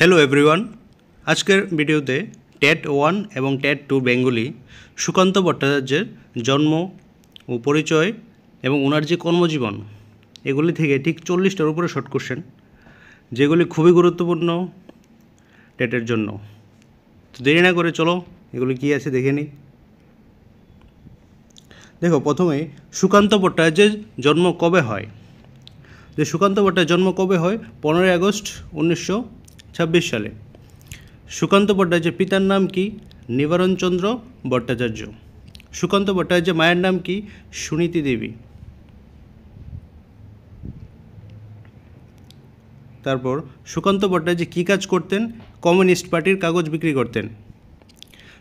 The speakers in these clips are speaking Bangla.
হ্যালো এভরিওয়ান আজকের ভিডিওতে টেট ওয়ান এবং টেট টু বেঙ্গলি সুকান্ত ভট্টাচার্যের জন্ম ও পরিচয় এবং ওনার যে কর্মজীবন এগুলি থেকে ঠিক চল্লিশটার উপরে শর্ট কোশ্চেন যেগুলি খুবই গুরুত্বপূর্ণ টেটের জন্য তো দেরি না করে চলো এগুলি কী আছে দেখে নিই দেখো প্রথমে সুকান্ত ভট্টাচার্যের জন্ম কবে হয় যে সুকান্ত ভট্টার জন্ম কবে হয় পনেরোই আগস্ট উনিশশো ছাব্বিশ সালে সুকান্ত ভট্টাচার্যের পিতার নাম কি নিবারণচন্দ্র ভট্টাচার্য সুকান্ত ভট্টাচার্যের মায়ের নাম কি সুনীতি দেবী তারপর সুকান্ত ভট্টাচার্য কী কাজ করতেন কমিউনিস্ট পার্টির কাগজ বিক্রি করতেন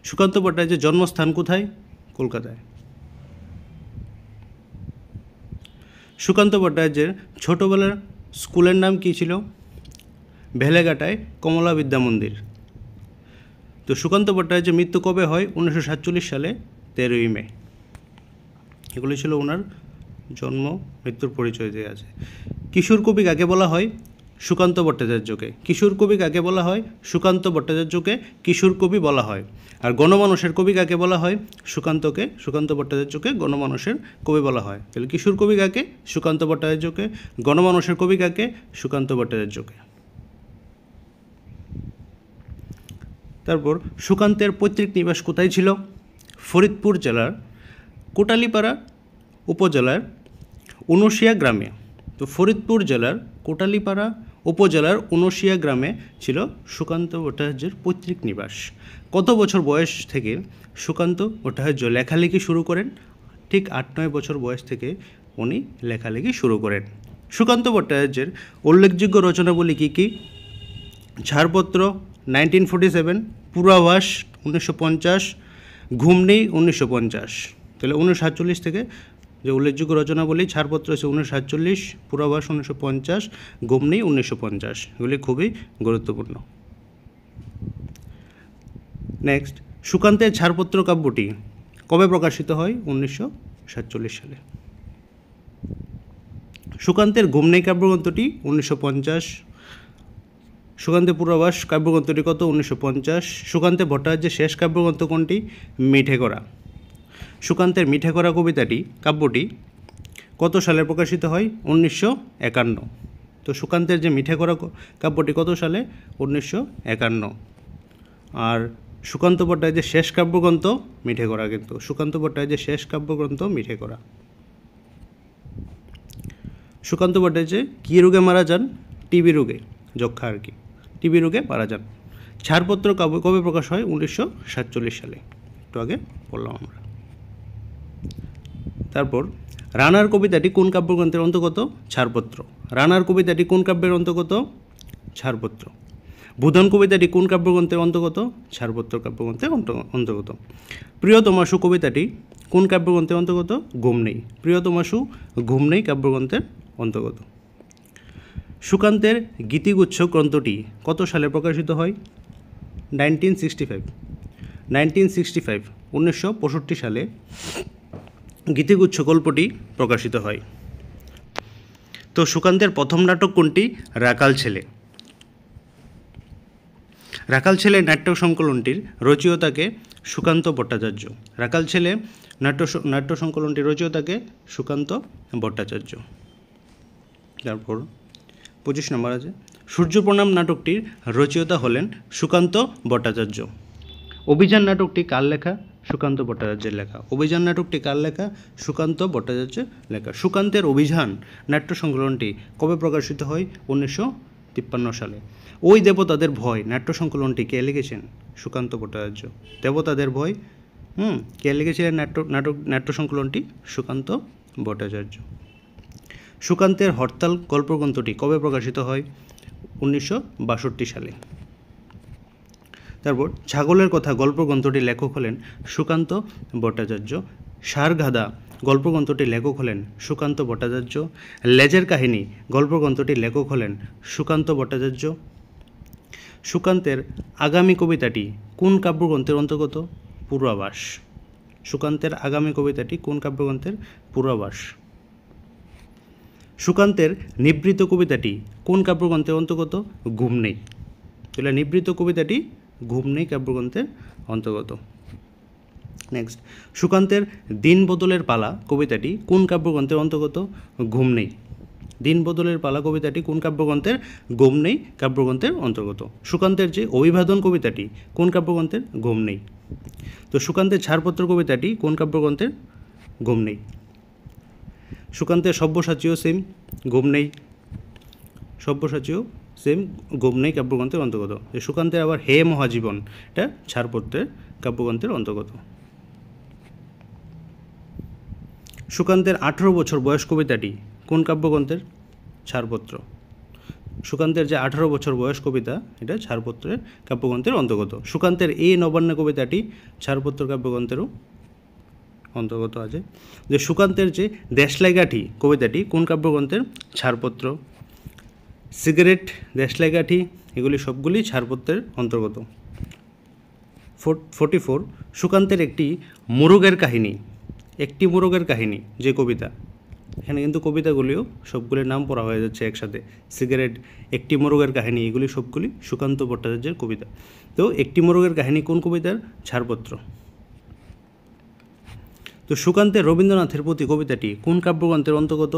সুকান্ত ভট্টাচার্যের জন্মস্থান কোথায় কলকাতায় সুকান্ত ভট্টাচার্যের ছোটোবেলার স্কুলের নাম কী ছিল ভেলেঘাটায় কমলা বিদ্যা মন্দির তো সুকান্ত ভট্টাচার্যের মৃত্যু কবে হয় উনিশশো সাতচল্লিশ সালে তেরোই মে এগুলি ছিল ওনার জন্ম মৃত্যুর পরিচয় দেওয়া আছে কিশোর কবি কাকে বলা হয় সুকান্ত ভট্টাচার্যকে কিশোর কবি কাকে বলা হয় সুকান্ত ভট্টাচার্যকে কিশোর কবি বলা হয় আর গণমানুষের কবি কাকে বলা হয় সুকান্তকে সুকান্ত ভট্টাচার্যকে গণমানুষের কবি বলা হয় তাহলে কিশোর কবি কাকে সুকান্ত ভট্টাচার্যকে গণমানুষের কবি কাকে সুকান্ত ভট্টাচার্যকে তারপর সুকান্তের পৈতৃক নিবাস কোথায় ছিল ফরিদপুর জেলার কোটালিপাড়া উপজেলার উনশিয়া গ্রামে তো ফরিদপুর জেলার কোটালিপাড়া উপজেলার উনশিয়া গ্রামে ছিল সুকান্ত ভট্টাচার্যের পৈতৃক নিবাস কত বছর বয়স থেকে সুকান্ত ভট্টাচার্য লেখালেখি শুরু করেন ঠিক আট নয় বছর বয়স থেকে উনি লেখালেখি শুরু করেন সুকান্ত ভট্টাচার্যের উল্লেখযোগ্য রচনাবলী কী কী ছাড়পত্র নাইনটিন ফোর্টি সেভেন পূর্বাভাস উনিশশো পঞ্চাশ ঘুমনি উনিশশো পঞ্চাশ তাহলে উনিশশো সাতচল্লিশ থেকে যে উল্লেখযোগ্য রচনা বলি ছাড়পত্র আছে উনিশশো সাতচল্লিশ পূর্বাভাস উনিশশো পঞ্চাশ ঘুমনি উনিশশো পঞ্চাশ এগুলি খুবই গুরুত্বপূর্ণ নেক্সট সুকান্তের ছাড়পত্র কাব্যটি কবে প্রকাশিত হয় উনিশশো সাতচল্লিশ সালে সুকান্তের ঘুমনি কাব্যগ্রন্থটি উনিশশো পঞ্চাশ সুকান্তে পূর্বাবাস কাব্যগ্রন্থটি কত উনিশশো পঞ্চাশ সুকান্তে ভট্টাচার্যের শেষ কাব্যগ্রন্থ কোনটি মিঠে করা সুকান্তের মিঠে করা কবিতাটি কাব্যটি কত সালে প্রকাশিত হয় উনিশশো একান্ন তো সুকান্তের যে মিঠে করা কাব্যটি কত সালে উনিশশো একান্ন আর সুকান্ত ভট্টাচার্যের শেষ কাব্যগ্রন্থ মিঠে করা কিন্তু সুকান্ত ভট্টাচার্যের শেষ কাব্যগ্রন্থ মিঠে করা সুকান্ত ভট্টাচার্য কী রোগে মারা যান টিবি রোগে যক্ষা আর কি টিবি রোগে মারা যান ছাড়পত্র কবে প্রকাশ হয় উনিশশো সালে একটু আগে বললাম আমরা তারপর রানার কবিতাটি কোন কাব্যগ্রন্থের অন্তর্গত ছাড়পত্র রানার কবিতাটি কোন কাব্যের অন্তর্গত ছাড়পত্র বুধন কবিতাটি কোন কাব্যগ্রন্থের অন্তর্গত ছাড়পত্র কাব্যগ্রন্থের অন্তর্গত প্রিয়তমাশু কবিতাটি কোন কাব্যগ্রন্থের অন্তর্গত ঘুম নেই প্রিয়তমাশু ঘুম নেই কাব্যগ্রন্থের অন্তর্গত সুকান্তের গীতিগুচ্ছ গ্রন্থটি কত সালে প্রকাশিত হয় nineteen sixty five nineteen sixty five উনিশশো পঁয়ষট্টি সালে গীতিগুচ্ছ গল্পটি প্রকাশিত হয় তো সুকান্তের প্রথম নাটক কোনটি রাকাল ছেলে রাকাল ছেলে নাট্য সংকলনটির রচিয়তাকে সুকান্ত ভট্টাচার্য রাকাল ছেলে নাট্য নাট্য সংকলনটির রচিয়তাকে সুকান্ত ভট্টাচার্য তারপর পঁচিশ নম্বর আছে সূর্য প্রণাম নাটকটির রচয়িতা হলেন সুকান্ত ভট্টাচার্য অভিযান নাটকটি কার লেখা সুকান্ত ভট্টাচার্যের লেখা অভিযান নাটকটি কার লেখা সুকান্ত ভট্টাচার্যের লেখা সুকান্তের অভিযান নাট্য সংকলনটি কবে প্রকাশিত হয় উনিশশো তিপ্পান্ন সালে ওই দেবতাদের ভয় নাট্য সংকলনটি কে লিখেছেন সুকান্ত ভট্টাচার্য দেবতাদের ভয় হুম কে লিখেছিলেন নাট্য নাটক নাট্য সংকলনটি সুকান্ত ভট্টাচার্য সুকান্তের হরতাল গল্পগ্রন্থটি কবে প্রকাশিত হয় উনিশশো সালে তারপর ছাগলের কথা গল্পগ্রন্থটি লেখক হলেন সুকান্ত ভট্টাচার্য সারগাদা গল্পগ্রন্থটি লেখক হলেন সুকান্ত ভট্টাচার্য লেজের কাহিনী গল্পগ্রন্থটি লেখক হলেন সুকান্ত ভট্টাচার্য সুকান্তের আগামী কবিতাটি কোন কাব্যগ্রন্থের অন্তর্গত পূর্বাবাস সুকান্তের আগামী কবিতাটি কোন কাব্যগ্রন্থের পূর্বাবাস সুকান্তের নিবৃত কবিতাটি কোন কাব্যগ্রন্থের অন্তর্গত ঘুম নেই তাহলে নিবৃত কবিতাটি ঘুম নেই কাব্যগ্রন্থের অন্তর্গত নেক্সট সুকান্তের দিন বদলের পালা কবিতাটি কোন কাব্যগ্রন্থের অন্তর্গত ঘুম নেই দিন বদলের পালা কবিতাটি কোন কাব্যগ্রন্থের ঘুম নেই কাব্যগ্রন্থের অন্তর্গত সুকান্তের যে অভিবাদন কবিতাটি কোন কাব্যগ্রন্থের ঘুম নেই তো সুকান্তের ছাড়পত্র কবিতাটি কোন কাব্যগ্রন্থের ঘুম নেই সুকান্তের সব্যসাচীও সেম ঘুম নেই সব্যসাচীও সেম ঘুম নেই কাব্যগ্রন্থের অন্তর্গত সুকান্তের আবার হে মহাজীবন এটা ছাড়পত্রের কাব্যগ্রন্থের অন্তর্গত সুকান্তের আঠেরো বছর বয়স কবিতাটি কোন কাব্যগ্রন্থের ছাড়পত্র সুকান্তের যে আঠারো বছর বয়স কবিতা এটা ছাড়পত্রের কাব্যগ্রন্থের অন্তর্গত সুকান্তের এই নবান্ন কবিতাটি ছাড়পত্র কাব্যগ্রন্থেরও অন্তর্গত আছে যে সুকান্তের যে দেশলাইগাঠি কবিতাটি কোন কাব্যগ্রন্থের ছাড়পত্র সিগারেট দেশলাইগাঠি এগুলি সবগুলি ছাড়পত্রের অন্তর্গত ফোর্টি ফোর সুকান্তের একটি মোরগের কাহিনী একটি মোরগের কাহিনী যে কবিতা এখানে কিন্তু কবিতাগুলিও সবগুলির নাম পড়া হয়ে যাচ্ছে একসাথে সিগারেট একটি মোরগের কাহিনী এগুলি সবগুলি সুকান্ত ভট্টাচার্যের কবিতা তো একটি মোরগের কাহিনী কোন কবিতার ছাড়পত্র তো সুকান্তের রবীন্দ্রনাথের প্রতি কবিতাটি কোন কাব্যগ্রন্থের অন্তর্গত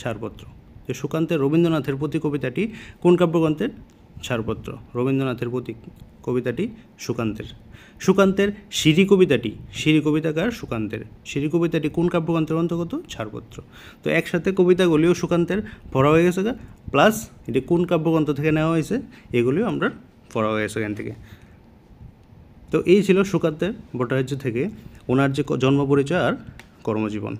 ছাড়পত্র তো সুকান্তের রবীন্দ্রনাথের প্রতি কবিতাটি কোন কাব্যগ্রন্থের ছাড়পত্র রবীন্দ্রনাথের প্রতি কবিতাটি সুকান্তের সুকান্তের সিঁড়ি কবিতাটি সিঁড়ি কবিতাকার সুকান্তের সিঁড়ি কবিতাটি কোন কাব্যগ্রন্থের অন্তর্গত ছাড়পত্র তো একসাথে কবিতাগুলিও সুকান্তের পড়া হয়ে গেছে প্লাস এটি কোন কাব্যগ্রন্থ থেকে নেওয়া হয়েছে এগুলিও আমরা পড়া হয়ে গেছে এখান থেকে তো এই ছিল সুকান্তের ভট্টাচার্য থেকে ওনার যে জন্ম পরিচয় আর কর্মজীবন